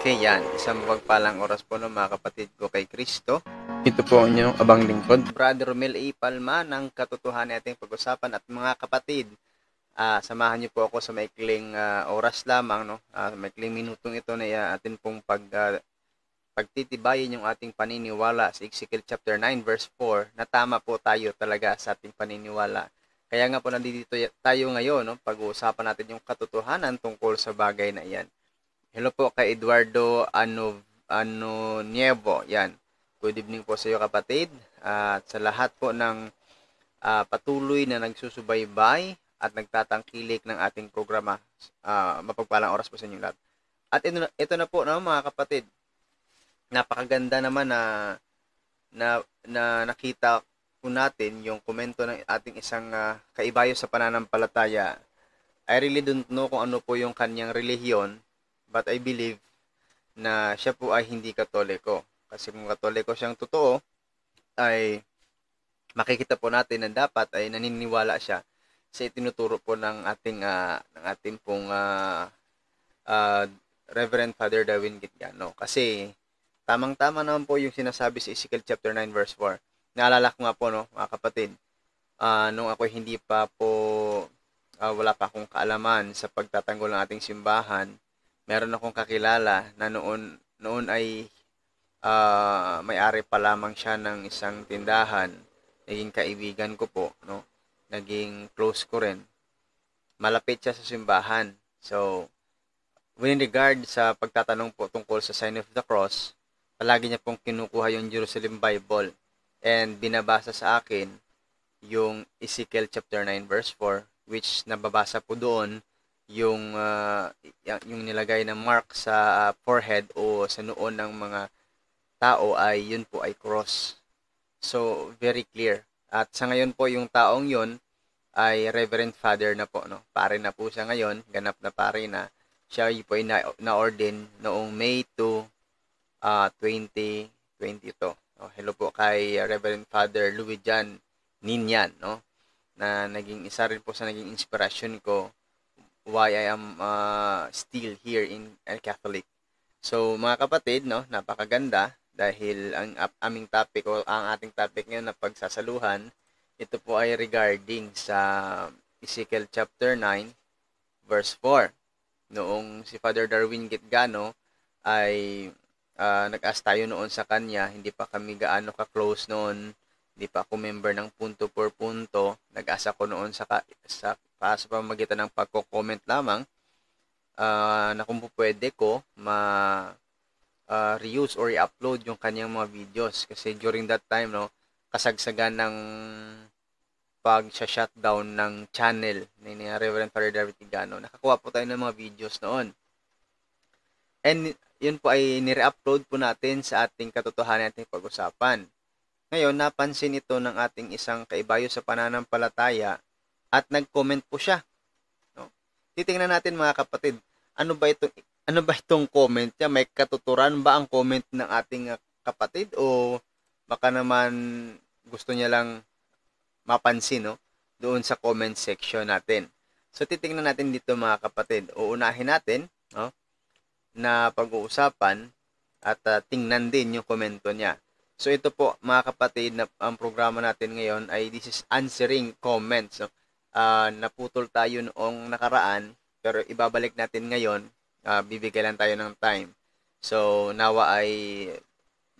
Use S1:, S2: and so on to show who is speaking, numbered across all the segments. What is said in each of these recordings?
S1: Okay, yan. Isang pagpalang oras po ng mga kapatid ko kay Kristo. Ito po ang inyong abang lingkod. Brother Romel A. Palma ng katotohanan nating pag-usapan at mga kapatid, uh, samahan niyo po ako sa maikling uh, oras lamang, no? Uh, maikling minutong ito na uh, atin pong pag, uh, pagtitibayin yung ating paniniwala sa Ezekiel chapter 9 verse 4 na tama po tayo talaga sa ating paniniwala. Kaya nga po nandito tayo ngayon, no? pag-uusapan natin yung katotohanan tungkol sa bagay na iyan. Hello po kay Eduardo ano ano Nievo. Yan. Good evening po sa iyo kapatid at sa lahat po ng uh, patuloy na nagsusubaybay at nagtatangkilik ng ating programa. Uh, mapagpalang oras po sa inyong lahat. At ito na, ito na po no, mga kapatid. Napakaganda naman na na, na nakita po natin yung komento ng ating isang uh, kaibayo sa pananampalataya. I really don't know kung ano po yung kanyang relihiyon But I believe na siya po ay hindi katoliko. Kasi kung katoliko siyang totoo, ay makikita po natin na dapat ay naniniwala siya sa itinuturo po ng ating uh, ng ating pong uh, uh, Reverend Father Darwin Gitgano. Kasi tamang-tama naman po yung sinasabi sa Ezekiel chapter 9 verse 4. Naalala ko nga po no, mga kapatid, uh, nung ako hindi pa po uh, wala pa akong kaalaman sa pagtatanggol ng ating simbahan, meron akong kakilala na noon, noon ay uh, may-ari pa lamang siya ng isang tindahan. Naging kaibigan ko po, no? Naging close ko rin. Malapit siya sa simbahan. So, within regard sa pagtatanong po tungkol sa sign of the cross, palagi niya pong kinukuha yung Jerusalem Bible and binabasa sa akin yung Ezekiel chapter 9 verse 4 which nababasa po doon yung uh, yung nilagay na mark sa ah, forehead o sa noon ng mga tao ay yun po ay cross. So very clear. At sa ngayon po yung taong yun ay Reverend Father na po no. Pare na po siya ngayon, ganap na pare na. Siya po ay na-ordain noong May 2 uh, 2022. Oh, hello po kay Reverend Father Louis John Ninyan no na naging isa rin po sa naging inspirasyon ko why I am uh, still here in El Catholic. So mga kapatid, no, napakaganda dahil ang aming topic o ang ating topic ngayon na pagsasaluhan, ito po ay regarding sa Ezekiel chapter 9 verse 4. Noong si Father Darwin Gitgano ay uh, nag-ask tayo noon sa kanya, hindi pa kami gaano ka-close noon, hindi pa ako member ng punto por punto. Nag-ask ako noon sa, ka- sa pa sa pamagitan ng pagko-comment lamang uh, na kung pwede ko ma uh, reuse or i-upload yung kanyang mga videos kasi during that time no kasagsagan ng pag shutdown ng channel ni, ni Reverend Father David Tigano. Nakakuha po tayo ng mga videos noon. And yun po ay nire-upload po natin sa ating katotohanan ating pag-usapan. Ngayon, napansin ito ng ating isang kaibayo sa pananampalataya at nag-comment po siya. No? Titingnan natin mga kapatid, ano ba itong ano ba itong comment niya? May katuturan ba ang comment ng ating ah, kapatid o baka naman gusto niya lang mapansin no doon sa comment section natin. So titingnan natin dito mga kapatid. Uunahin natin no na pag-uusapan at uh, tingnan din yung komento niya. So ito po mga kapatid na ang programa natin ngayon ay this is answering comments. No? uh, naputol tayo noong nakaraan, pero ibabalik natin ngayon, uh, ah, bibigay lang tayo ng time. So, nawa ay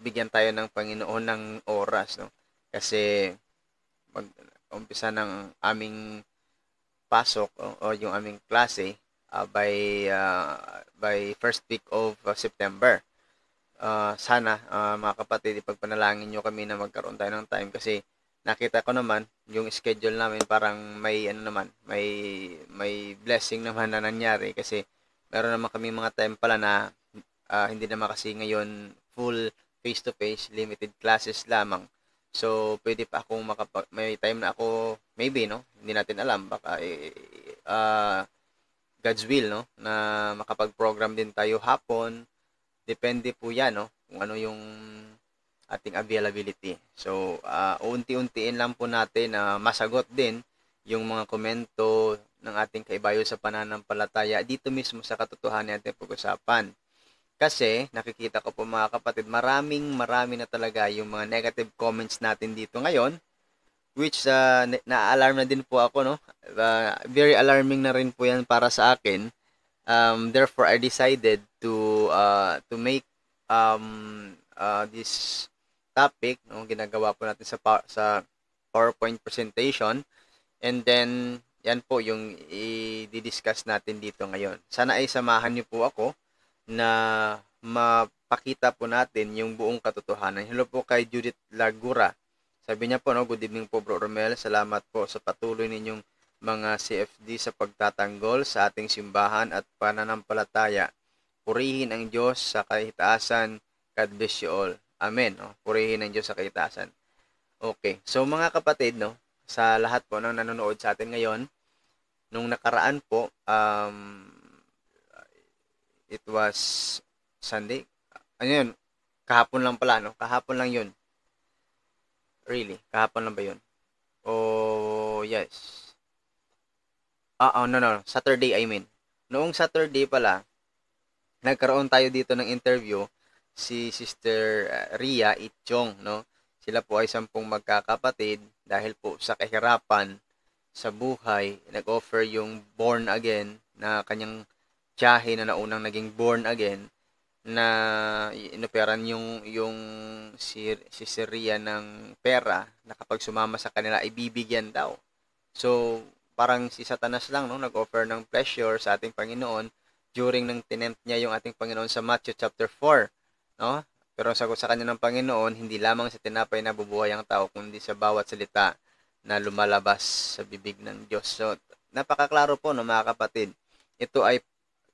S1: bigyan tayo ng Panginoon ng oras, no? Kasi mag-umpisa ng aming pasok o, o yung aming klase uh, by uh, by first week of uh, September. Uh, sana uh, mga kapatid, ipagpanalangin nyo kami na magkaroon tayo ng time kasi nakita ko naman yung schedule namin parang may ano naman, may may blessing naman na nangyari kasi meron naman kami mga time pala na uh, hindi naman kasi ngayon full face to face limited classes lamang. So pwede pa akong makapag may time na ako maybe no, hindi natin alam baka uh, God's will no na makapag-program din tayo hapon. Depende po 'yan no kung ano yung ating availability. So, uh, ah, unti-untiin lang po natin na uh, masagot din yung mga komento ng ating kaibayo sa pananampalataya dito mismo sa katotohanan natin pag-usapan. Kasi, nakikita ko po mga kapatid, maraming marami na talaga yung mga negative comments natin dito ngayon which uh, na-alarm na din po ako no. Uh, very alarming na rin po 'yan para sa akin. Um, therefore I decided to uh, to make um, uh, this topic no ginagawa po natin sa sa PowerPoint presentation and then yan po yung i-discuss natin dito ngayon. Sana ay samahan niyo po ako na mapakita po natin yung buong katotohanan. Hello po kay Judith Lagura. Sabi niya po, no, good evening po Bro Romel. Salamat po sa patuloy ninyong mga CFD sa pagtatanggol sa ating simbahan at pananampalataya. Purihin ang Diyos sa kahitaasan. God bless you all. Amen. No? Oh. Purihin ng Diyos sa kaligtasan. Okay. So mga kapatid, no, sa lahat po ng nanonood sa atin ngayon, nung nakaraan po, um, it was Sunday. Ano yun? Kahapon lang pala, no? Kahapon lang yun. Really? Kahapon lang ba yun? Oh, yes. Ah, oh, no, no. Saturday, I mean. Noong Saturday pala, nagkaroon tayo dito ng interview si Sister ah, Ria Itchong, no? Sila po ay sampung magkakapatid dahil po sa kahirapan sa buhay, nag-offer yung born again na kanyang tiyahe na naunang naging born again na inoperan yung yung si, si Seria ng pera na kapag sumama sa kanila ay bibigyan daw. So, parang si Satanas lang no, nag-offer ng pleasure sa ating Panginoon during nang tinempt niya yung ating Panginoon sa Matthew chapter 4 No? Pero ang sagot sa kanya ng Panginoon, hindi lamang sa tinapay na bubuhay ang tao, kundi sa bawat salita na lumalabas sa bibig ng Diyos. So, napakaklaro po, no, mga kapatid. Ito ay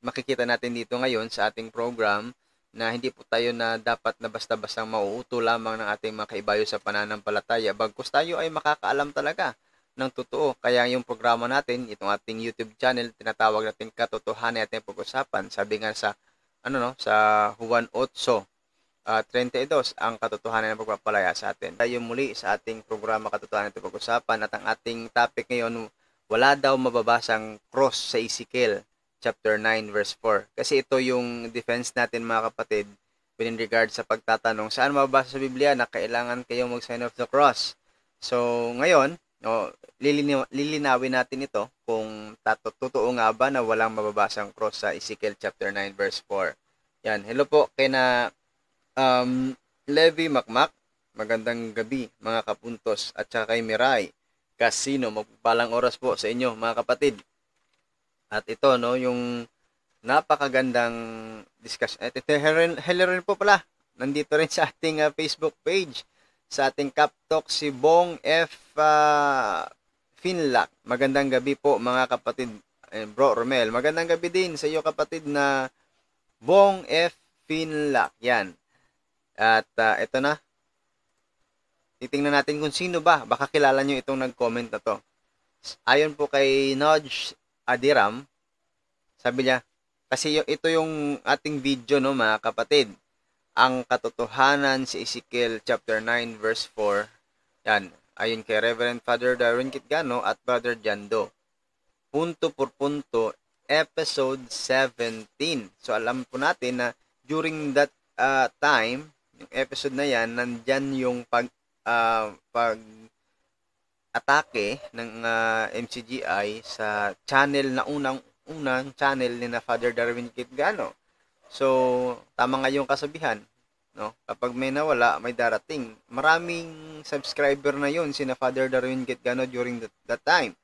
S1: makikita natin dito ngayon sa ating program na hindi po tayo na dapat na basta-basta mauuto lamang ng ating mga kaibayo sa pananampalataya. Bagkus tayo ay makakaalam talaga ng totoo. Kaya yung programa natin, itong ating YouTube channel, tinatawag natin katotohanan at pag-usapan. Sabi nga sa ano no, sa Juan 8, uh, ah, 32 ang katotohanan ng pagpapalaya sa atin. Tayo muli sa ating programa Katotohanan at Pag-usapan at ang ating topic ngayon, wala daw mababasang cross sa Ezekiel chapter 9 verse 4. Kasi ito yung defense natin mga kapatid in regard sa pagtatanong saan mababasa sa Biblia na kailangan kayong mag-sign of the cross. So ngayon, no, lilinawin natin ito kung tato, totoo nga ba na walang mababasang cross sa Ezekiel chapter 9 verse 4. Yan. Hello po kay na um, Levy Makmak, magandang gabi mga kapuntos at saka kay Mirai Casino. Magpalang oras po sa inyo mga kapatid. At ito no, yung napakagandang discussion. At ito, Helen, Helen po pala, nandito rin sa ating uh, Facebook page, sa ating Cap Talk, si Bong F. Uh, Finlac. Magandang gabi po mga kapatid. Eh, Bro Romel, magandang gabi din sa iyo kapatid na Bong F. Finlac. Yan. At uh, ah, ito na. Titingnan natin kung sino ba. Baka kilala nyo itong nag-comment na to. Ayon po kay Nodge Adiram, sabi niya, kasi ito yung ating video no mga kapatid. Ang katotohanan si Ezekiel chapter 9 verse 4. Yan, ayon kay Reverend Father Darwin Kitgano at Brother Jando. Punto por punto, episode 17. So alam po natin na during that uh, time, yung episode na yan, nandyan yung pag, uh, pag atake ng uh, ah, MCGI sa channel na unang-unang channel ni na Father Darwin Kitgano. So, tama nga yung kasabihan. No? Kapag may nawala, may darating. Maraming subscriber na yun si na Father Darwin Kitgano during that, that time.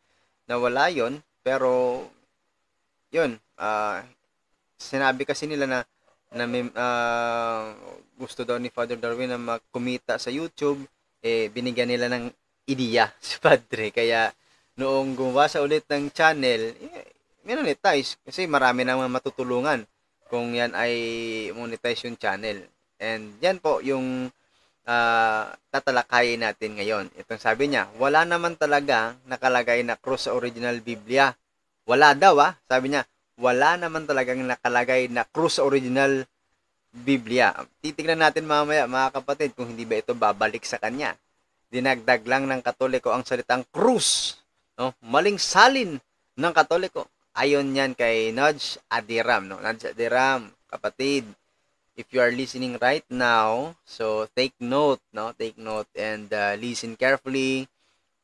S1: Nawala yon pero yun, uh, sinabi kasi nila na na uh, gusto daw ni Father Darwin na magkumita sa YouTube, eh, binigyan nila ng ideya si Padre. Kaya, noong gumawa sa ulit ng channel, eh, minonetize kasi marami nang matutulungan kung yan ay monetize yung channel. And yan po yung uh, tatalakayin natin ngayon. Itong sabi niya, wala naman talaga nakalagay na cross sa original Biblia. Wala daw ah. Sabi niya, wala naman talagang nakalagay na krus original Biblia. Titignan natin mamaya mga kapatid kung hindi ba ito babalik sa kanya. Dinagdag lang ng Katoliko ang salitang krus. No? Maling salin ng Katoliko. Ayon yan kay Nudge Adiram. No? Nudge Adiram, kapatid, if you are listening right now, so take note, no? Take note and uh, listen carefully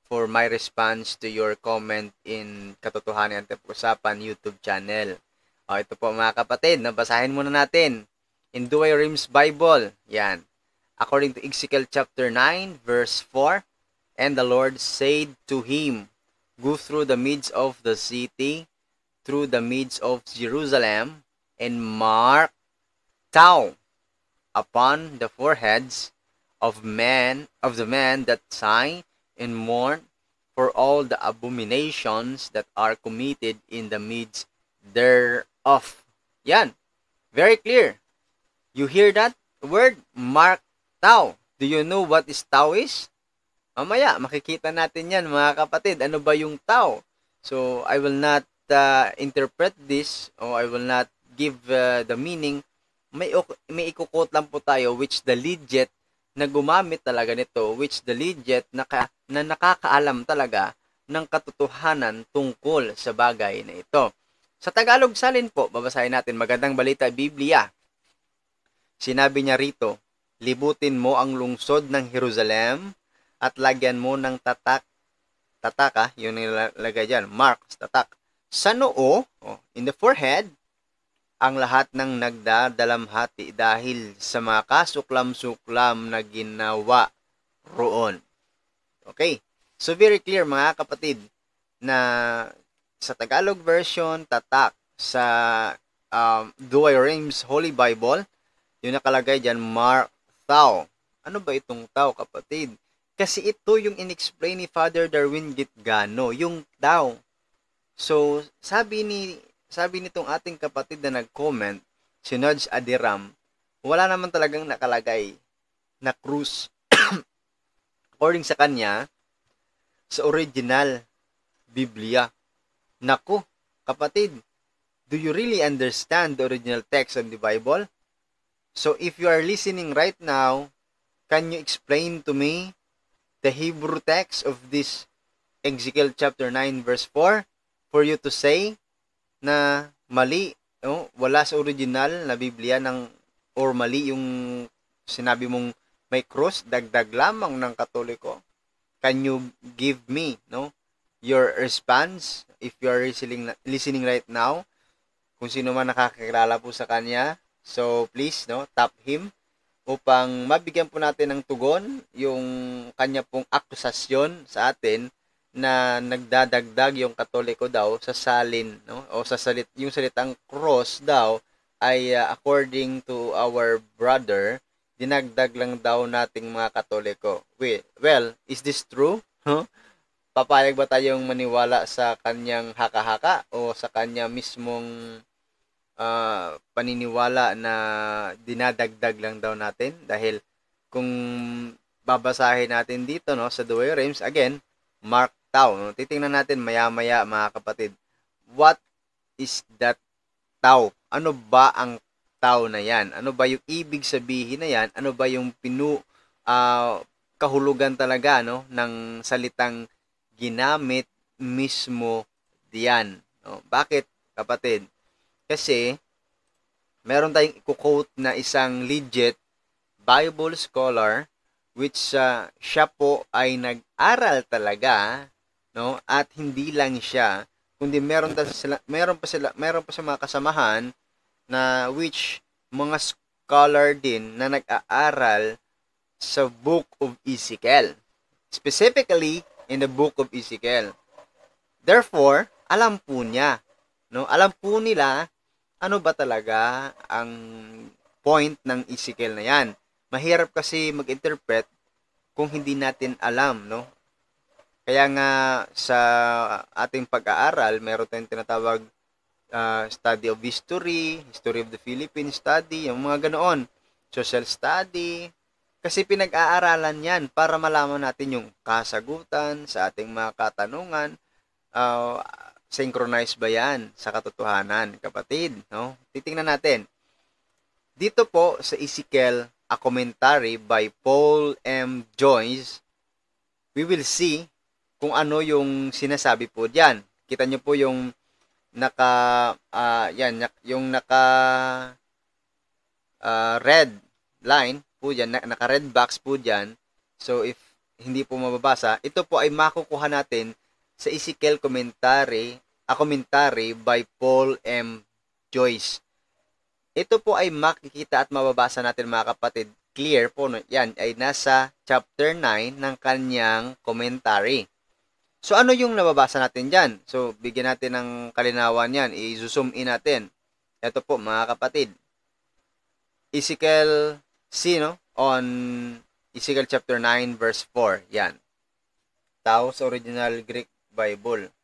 S1: for my response to your comment in Katotohanan at pag Usapan YouTube channel. O, ah, ito po mga kapatid, nabasahin muna natin. In Douay Rims Bible, yan. According to Ezekiel chapter 9, verse 4, And the Lord said to him, Go through the midst of the city, through the midst of Jerusalem, and mark thou upon the foreheads of men of the men that sign and mourn for all the abominations that are committed in the midst thereof. Yan. Very clear. You hear that word? Mark tau. Do you know what is tau is? Mamaya, makikita natin yan mga kapatid. Ano ba yung tau? So, I will not uh, interpret this or I will not give uh, the meaning. May, may ikukot lang po tayo which the legit na gumamit talaga nito which the legit na, ka, na nakakaalam talaga ng katotohanan tungkol sa bagay na ito. Sa Tagalog salin po, babasahin natin magandang balita Biblia. Sinabi niya rito, libutin mo ang lungsod ng Jerusalem at lagyan mo ng tatak tataka, yun nilalagay diyan, marks, tatak, sa noo, oh, in the forehead, ang lahat ng nagdadalamhati dahil sa mga kasuklam-suklam na ginawa roon. Okay, so very clear mga kapatid na sa Tagalog version, tatak sa um, Duay Rims Holy Bible, yung nakalagay dyan, Mark Thao. Ano ba itong Thao, kapatid? Kasi ito yung inexplain ni Father Darwin Gitgano, yung Thao. So, sabi ni sabi nitong ating kapatid na nag-comment, si Nudge Adiram, wala naman talagang nakalagay na cruise. According sa kanya, sa original Biblia. Naku, kapatid, do you really understand the original text of the Bible? So if you are listening right now, can you explain to me the Hebrew text of this Ezekiel chapter 9 verse 4 for you to say na mali, no? wala sa original na Biblia ng or mali yung sinabi mong may cross, dagdag lamang ng Katoliko. Can you give me, no? Your response if you are listening listening right now. Kung sino man nakakakilala po sa kanya, so please, no, tap him upang mabigyan po natin ng tugon yung kanya pong akusasyon sa atin na nagdadagdag yung Katoliko daw sa salin no o sa salit yung salitang cross daw ay uh, according to our brother dinagdag lang daw nating mga Katoliko. Wait, well, is this true? Huh? Papayag ba tayong maniwala sa kanyang haka-haka o sa kanya mismong uh, paniniwala na dinadagdag lang daw natin? Dahil kung babasahin natin dito no sa Douay Reims, again, Mark tao. No? Titingnan natin maya-maya mga kapatid. What is that tao? Ano ba ang tao na yan? Ano ba yung ibig sabihin na yan? Ano ba yung pinu uh, kahulugan talaga no ng salitang ginamit mismo diyan. No? Bakit kapatid? Kasi meron tayong i-quote na isang legit Bible scholar which uh, siya po ay nag-aral talaga no? At hindi lang siya, kundi meron pa sila meron pa sila meron pa sa mga kasamahan na which mga scholar din na nag-aaral sa Book of Ezekiel. Specifically, in the Book of Ezekiel. Therefore, alam po niya. No? Alam po nila ano ba talaga ang point ng Ezekiel na yan. Mahirap kasi mag-interpret kung hindi natin alam no kaya nga sa ating pag-aaral, meron tayong tinatawag uh, study of history, history of the Philippines study, yung mga ganoon, social study. Kasi pinag-aaralan yan para malaman natin yung kasagutan sa ating mga katanungan. Uh, synchronize ba yan sa katotohanan, kapatid? No? Titingnan natin. Dito po sa Isikel, a commentary by Paul M. Joyce, we will see kung ano yung sinasabi po diyan. Kita nyo po yung naka uh, yan yung naka uh, red line po diyan, naka red box po diyan. So if hindi po mababasa, ito po ay makukuha natin sa Ezekiel commentary, a ah, commentary by Paul M. Joyce. Ito po ay makikita at mababasa natin mga kapatid. Clear po, no? yan ay nasa chapter 9 ng kanyang commentary. So ano yung nababasa natin dyan? So bigyan natin ng kalinawan yan. I-zoom in natin. Ito po mga kapatid. Ezekiel C, no? On Ezekiel chapter 9 verse 4. Yan. Taos Original Greek Bible.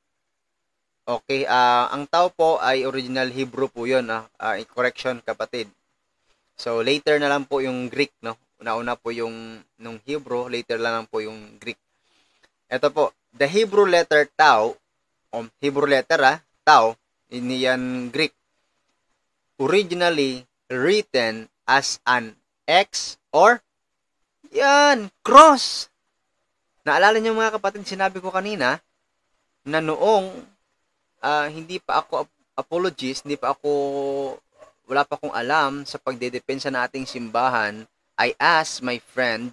S1: Okay, uh, ang tao po ay original Hebrew po yun. Ah. Uh, correction kapatid. So later na lang po yung Greek, no? Nauna po yung nung Hebrew, later na lang po yung Greek. Ito po, the Hebrew letter tau, o Hebrew letter ah, tau, in yan Greek, originally written as an X or yan, cross. Naalala niyo mga kapatid, sinabi ko kanina na noong uh, hindi pa ako apologist, hindi pa ako wala pa akong alam sa pagdedepensa na ating simbahan, I asked my friend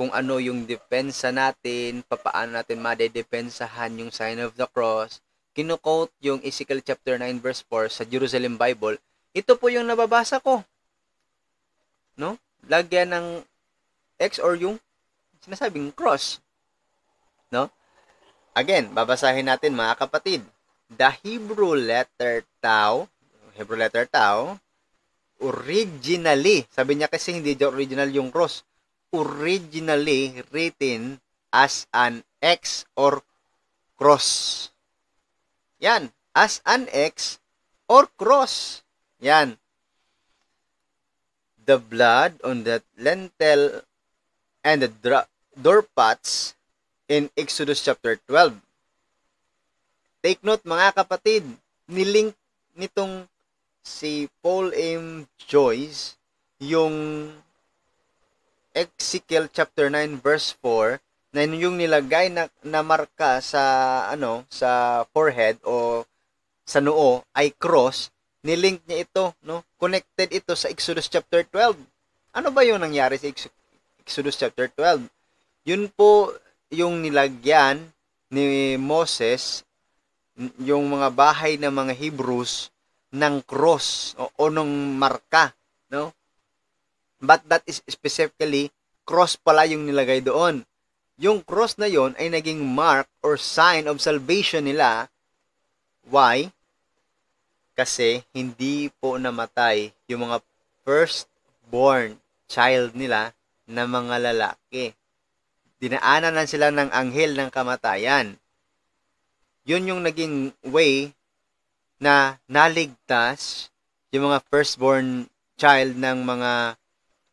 S1: kung ano yung depensa natin, papaano natin madedepensahan yung sign of the cross, kinukote yung Ezekiel chapter 9 verse 4 sa Jerusalem Bible. Ito po yung nababasa ko. No? Lagyan ng X or yung sinasabing cross. No? Again, babasahin natin mga kapatid. The Hebrew letter tau, Hebrew letter tau, originally, sabi niya kasi hindi original yung cross originally written as an X or cross. Yan, as an X or cross. Yan. The blood on the lentil and the door pots in Exodus chapter 12. Take note mga kapatid, nilink nitong si Paul M. Joyce yung Ezekiel chapter 9 verse 4 na yung nilagay na, na marka sa ano sa forehead o sa noo ay cross nilink niya ito no connected ito sa Exodus chapter 12 ano ba yung nangyari sa Exodus chapter 12 yun po yung nilagyan ni Moses yung mga bahay ng mga Hebrews ng cross o, o ng marka no But that is specifically cross pala yung nilagay doon. Yung cross na yon ay naging mark or sign of salvation nila. Why? Kasi hindi po namatay yung mga first born child nila na mga lalaki. Dinaanan lang sila ng anghel ng kamatayan. Yun yung naging way na naligtas yung mga firstborn child ng mga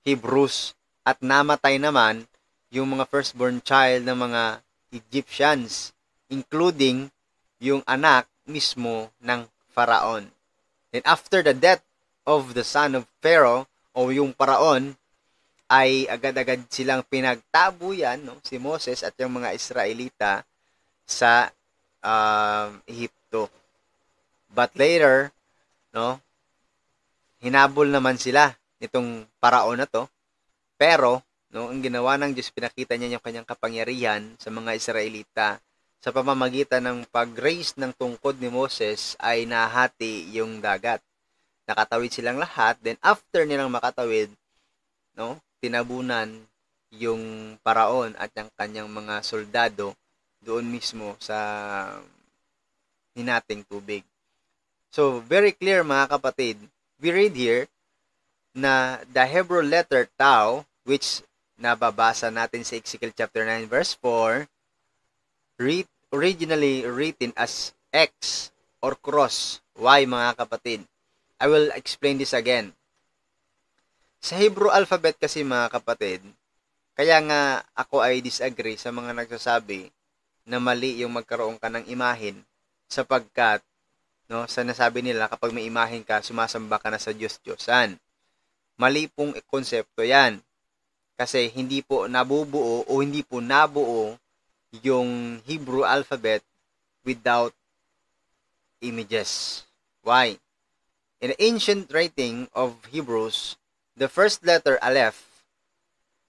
S1: Hebrews at namatay naman yung mga firstborn child ng mga Egyptians including yung anak mismo ng Faraon. And after the death of the son of Pharaoh o yung Paraon ay agad-agad silang pinagtabuyan no si Moses at yung mga Israelita sa uh, Egypto. But later, no, hinabol naman sila nitong paraon na to. Pero, no, ang ginawa ng Diyos, pinakita niya yung kanyang kapangyarihan sa mga Israelita sa pamamagitan ng pag-raise ng tungkod ni Moses ay nahati yung dagat. Nakatawid silang lahat, then after nilang makatawid, no, tinabunan yung paraon at yung kanyang mga soldado doon mismo sa hinating tubig. So, very clear mga kapatid, we read here na the Hebrew letter tau, which nababasa natin sa Ezekiel chapter 9 verse 4, read, originally written as X or cross. Why mga kapatid? I will explain this again. Sa Hebrew alphabet kasi mga kapatid, kaya nga ako ay disagree sa mga nagsasabi na mali yung magkaroon ka ng imahin sapagkat no, sa nasabi nila kapag may imahin ka, sumasamba ka na sa Diyos Diyosan mali pong konsepto yan. Kasi hindi po nabubuo o hindi po nabuo yung Hebrew alphabet without images. Why? In the ancient writing of Hebrews, the first letter Aleph,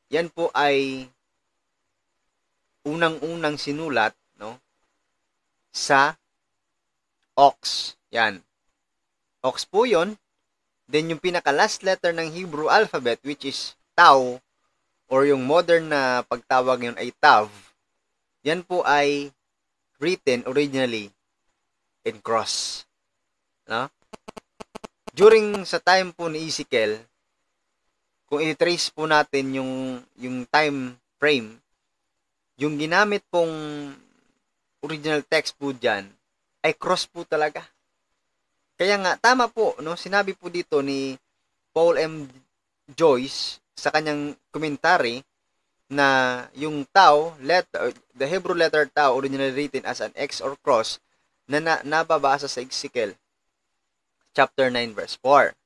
S1: yan po ay unang-unang sinulat no sa ox yan ox po yon Then yung pinaka last letter ng Hebrew alphabet which is Tau or yung modern na pagtawag yun ay Tav, yan po ay written originally in cross. No? During sa time po ni Ezekiel, kung i-trace po natin yung, yung time frame, yung ginamit pong original text po dyan, ay cross po talaga. Kaya nga tama po no sinabi po dito ni Paul M. Joyce sa kanyang commentary na yung tau letter uh, the Hebrew letter tau originally written as an X or cross na, na nababasa sa Ezekiel chapter 9 verse 4.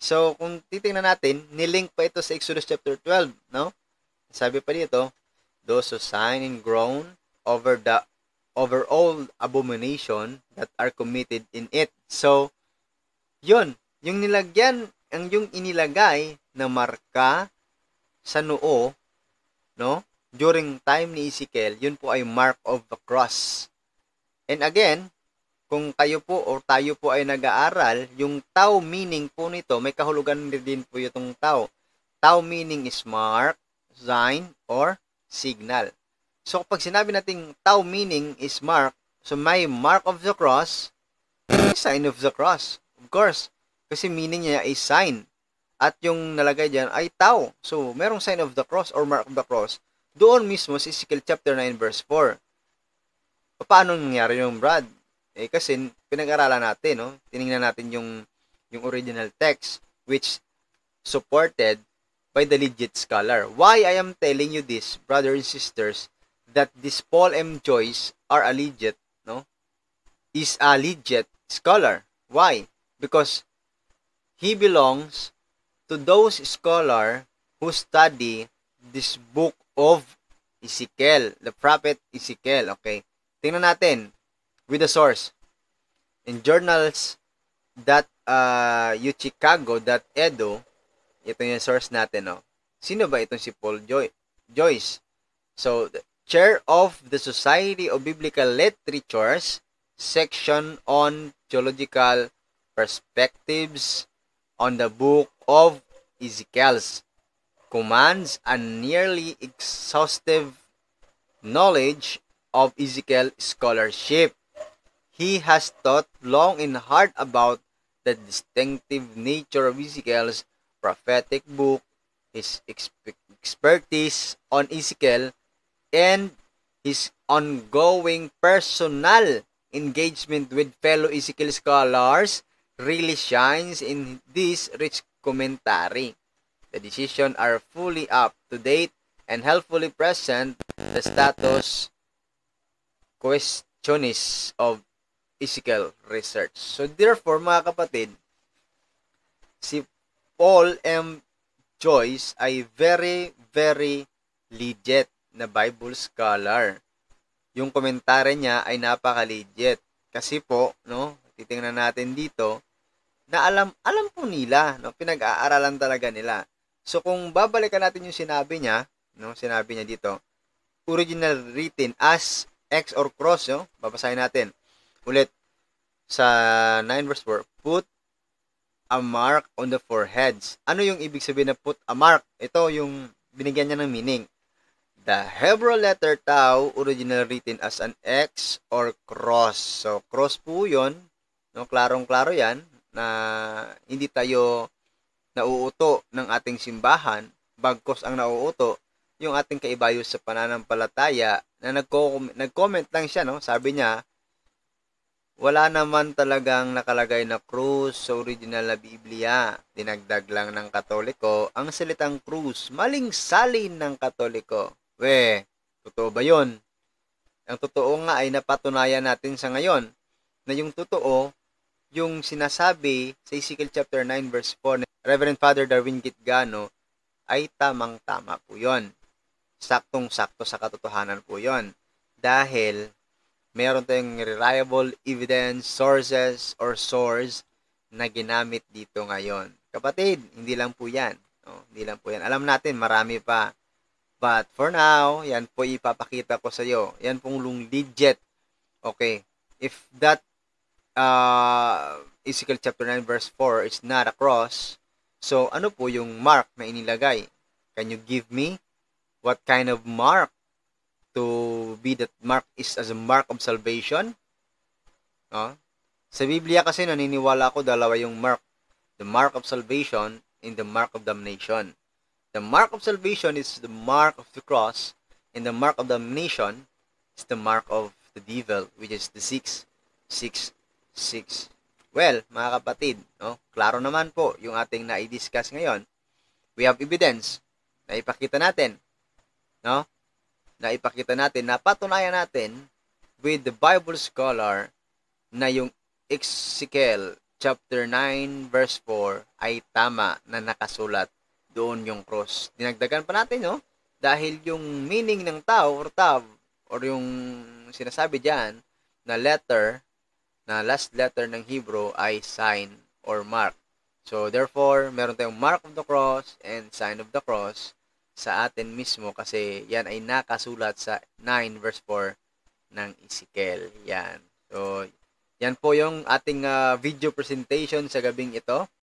S1: So kung titingnan natin, nilink pa ito sa Exodus chapter 12, no? Sabi pa dito, those who sign and groan over the over all abomination that are committed in it. So, yun, yung nilagyan, ang yung inilagay na marka sa noo, no, during time ni Ezekiel, yun po ay mark of the cross. And again, kung kayo po o tayo po ay nag-aaral, yung tau meaning po nito, may kahulugan din po itong tau. Tau meaning is mark, sign, or signal. So pag sinabi nating tau meaning is mark, so may mark of the cross, sign of the cross. Of course, kasi meaning niya ay sign. At yung nalagay diyan ay tau. So merong sign of the cross or mark of the cross. Doon mismo sa Ezekiel chapter 9 verse 4. Paano nangyari yung Brad? Eh kasi pinag-aralan natin, no? Tiningnan natin yung yung original text which supported by the legit scholar. Why I am telling you this, brothers and sisters, that this Paul M. Joyce are a legit, no? Is a legit scholar. Why? Because he belongs to those scholar who study this book of Ezekiel, the prophet Ezekiel, okay? Tingnan natin with the source in journals that uh, that edo ito yung source natin, no? Sino ba itong si Paul Joy Joyce? So, Chair of the Society of Biblical Literatures, section on theological perspectives on the book of Ezekiel's commands a nearly exhaustive knowledge of Ezekiel scholarship. He has thought long and hard about the distinctive nature of Ezekiel's prophetic book, his expertise on Ezekiel, and his ongoing personal engagement with fellow Ezekiel scholars really shines in this rich commentary. The decision are fully up to date and helpfully present the status questionis of Ezekiel research. So therefore, mga kapatid, si Paul M. Joyce ay very, very legit na Bible scholar. Yung komentary niya ay napaka-legit. Kasi po, no, titingnan natin dito, na alam, alam po nila, no, pinag-aaralan talaga nila. So kung babalikan natin yung sinabi niya, no, sinabi niya dito, original written as X or cross, no, babasahin natin. Ulit, sa 9 verse 4, put a mark on the foreheads. Ano yung ibig sabihin na put a mark? Ito yung binigyan niya ng meaning. The Hebrew letter tau, originally written as an X or cross. So, cross po 'yon. No, Klarong-klaro yan na hindi tayo nauuto ng ating simbahan, bagkos ang nauuto, yung ating kaibayo sa pananampalataya na nagko- nag-comment lang siya, no? sabi niya, wala naman talagang nakalagay na krus sa original na Biblia. Dinagdag lang ng Katoliko ang salitang krus, maling salin ng Katoliko. We, totoo ba yon? Ang totoo nga ay napatunayan natin sa ngayon na yung totoo, yung sinasabi sa Ezekiel chapter 9 verse 4 ni Reverend Father Darwin Gitgano ay tamang-tama po yon. Saktong-sakto sa katotohanan po yon. Dahil meron tayong reliable evidence, sources, or source na ginamit dito ngayon. Kapatid, hindi lang po yan. No? Hindi lang po yan. Alam natin, marami pa But for now, yan po ipapakita ko sa iyo. Yan pong digit. Okay. If that uh, Ezekiel chapter 9 verse 4 is not a cross, so ano po yung mark na inilagay? Can you give me what kind of mark to be that mark is as a mark of salvation? Uh, sa Biblia kasi naniniwala ako dalawa yung mark. The mark of salvation and the mark of damnation. The mark of salvation is the mark of the cross, and the mark of damnation is the mark of the devil, which is the 6, 6, 6. Well, mga kapatid, no, klaro naman po yung ating na-discuss ngayon. We have evidence na ipakita natin, no? Na ipakita natin, na patunayan natin with the Bible scholar na yung Ezekiel chapter 9 verse 4 ay tama na nakasulat doon yung cross. Dinagdagan pa natin, no? Dahil yung meaning ng tau or tab or yung sinasabi diyan na letter na last letter ng Hebrew ay sign or mark. So therefore, meron tayong mark of the cross and sign of the cross sa atin mismo kasi yan ay nakasulat sa 9 verse 4 ng Ezekiel. Yan. So yan po yung ating uh, video presentation sa gabing ito.